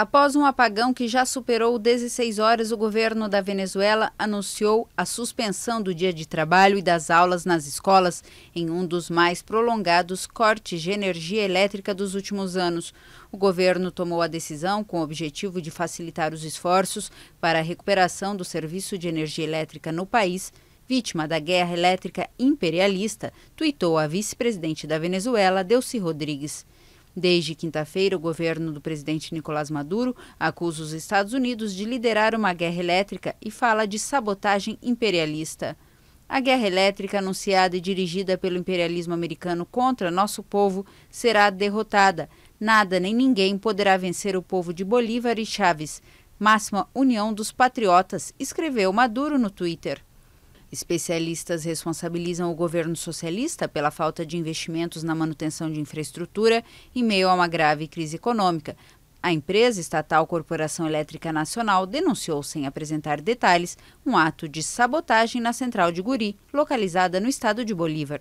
Após um apagão que já superou 16 horas, o governo da Venezuela anunciou a suspensão do dia de trabalho e das aulas nas escolas em um dos mais prolongados cortes de energia elétrica dos últimos anos. O governo tomou a decisão com o objetivo de facilitar os esforços para a recuperação do serviço de energia elétrica no país, vítima da guerra elétrica imperialista, tuitou a vice-presidente da Venezuela, Delcy Rodrigues. Desde quinta-feira, o governo do presidente Nicolás Maduro acusa os Estados Unidos de liderar uma guerra elétrica e fala de sabotagem imperialista. A guerra elétrica anunciada e dirigida pelo imperialismo americano contra nosso povo será derrotada. Nada nem ninguém poderá vencer o povo de Bolívar e Chaves. Máxima união dos patriotas, escreveu Maduro no Twitter. Especialistas responsabilizam o governo socialista pela falta de investimentos na manutenção de infraestrutura em meio a uma grave crise econômica. A empresa estatal Corporação Elétrica Nacional denunciou, sem apresentar detalhes, um ato de sabotagem na central de Guri, localizada no estado de Bolívar.